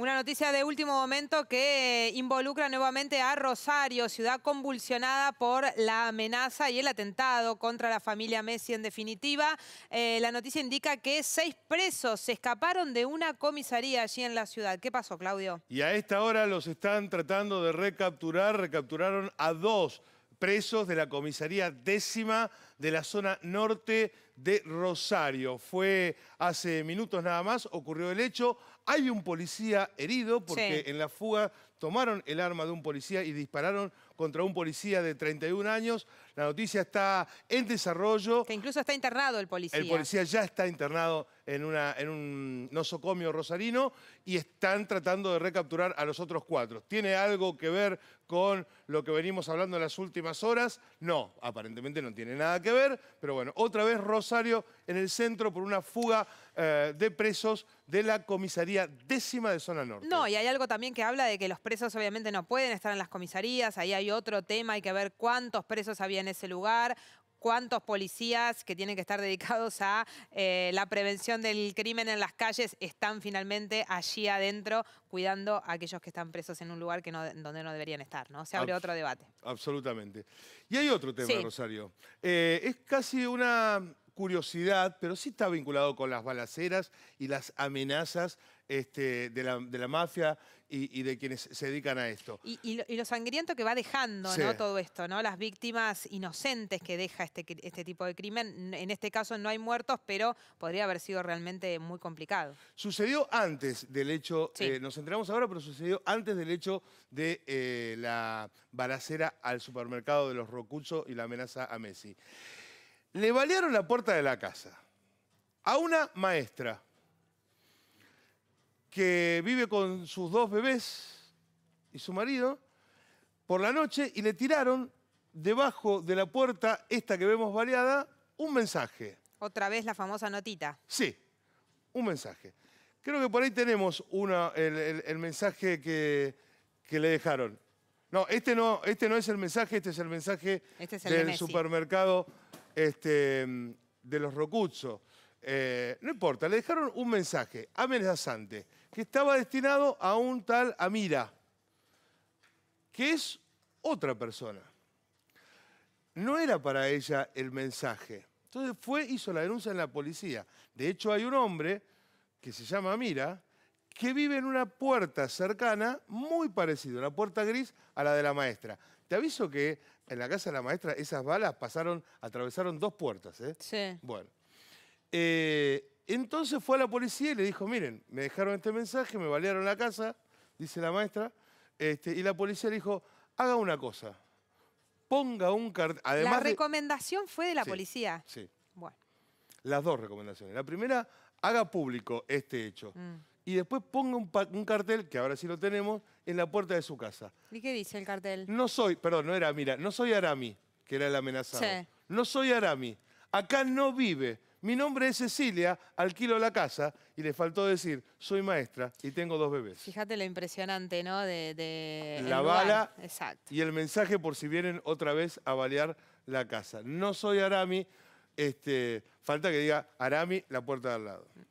Una noticia de último momento que involucra nuevamente a Rosario, ciudad convulsionada por la amenaza y el atentado contra la familia Messi en definitiva. Eh, la noticia indica que seis presos se escaparon de una comisaría allí en la ciudad. ¿Qué pasó, Claudio? Y a esta hora los están tratando de recapturar. Recapturaron a dos presos de la comisaría décima de la zona norte de Rosario. Fue hace minutos nada más, ocurrió el hecho. Hay un policía herido porque en la fuga tomaron el arma de un policía y dispararon contra un policía de 31 años. La noticia está en desarrollo. Que incluso está internado el policía. El policía ya está internado en, una, en un nosocomio rosarino y están tratando de recapturar a los otros cuatro. ¿Tiene algo que ver con lo que venimos hablando en las últimas horas? No, aparentemente no tiene nada que ver, pero bueno, otra vez Rosario. Rosario en el centro por una fuga eh, de presos de la comisaría décima de zona norte. No, y hay algo también que habla de que los presos obviamente no pueden estar en las comisarías, ahí hay otro tema, hay que ver cuántos presos había en ese lugar, cuántos policías que tienen que estar dedicados a eh, la prevención del crimen en las calles están finalmente allí adentro cuidando a aquellos que están presos en un lugar que donde no deberían estar, ¿no? Se abre otro debate. Absolutamente. Y hay otro tema, Rosario. Eh, es casi una curiosidad, pero sí está vinculado con las balaceras y las amenazas este, de, la, mafia y, de quienes se dedican a esto. Y, lo, sangriento que va dejando ¿no? todo esto, ¿no? Las víctimas inocentes que deja este, este tipo de crimen. En este caso no hay muertos, pero podría haber sido realmente muy complicado. Sucedió antes del hecho, eh, nos enteramos ahora, pero sucedió antes del hecho de eh, la balacera al supermercado de los Rocucho y la amenaza a Messi. Le balearon la puerta de la casa a una maestra que vive con sus dos bebés y su marido por la noche y le tiraron debajo de la puerta, esta que vemos baleada, un mensaje. Otra vez la famosa notita. Sí, un mensaje. Creo que por ahí tenemos una, el, mensaje que, que, le dejaron. No este, no, este no es el mensaje, este es el mensaje este del supermercado este, de los Rocuzzo. Eh, no importa, le dejaron un mensaje amenazante que estaba destinado a un tal Amira, que es otra persona. No era para ella el mensaje. Entonces fue, hizo la denuncia en la policía. De hecho, hay un hombre que se llama Amira, que vive en una puerta cercana muy parecida, una puerta gris a la de la maestra. Te aviso que en la casa de la maestra esas balas pasaron, atravesaron dos puertas, ¿eh? Sí. Bueno. Eh, entonces fue a la policía y le dijo, miren, me dejaron este mensaje, me balearon la casa, dice la maestra, este, y la policía le dijo, haga una cosa, ponga un cartel... La recomendación fue de la policía. Sí. Bueno. Las dos recomendaciones. La primera, haga público este hecho. Mm y después ponga un, cartel, que ahora sí lo tenemos, en la puerta de su casa. ¿Y qué dice el cartel? No soy, perdón, no era, mira, no soy Arami, que era el amenazado. No soy Arami, acá no vive. Mi nombre es Cecilia, alquilo la casa y le faltó decir, soy maestra y tengo dos bebés. Fíjate lo impresionante, ¿no? De, la bala Exacto. y el mensaje por si vienen otra vez a balear la casa. No soy Arami, este, falta que diga Arami la puerta de al lado.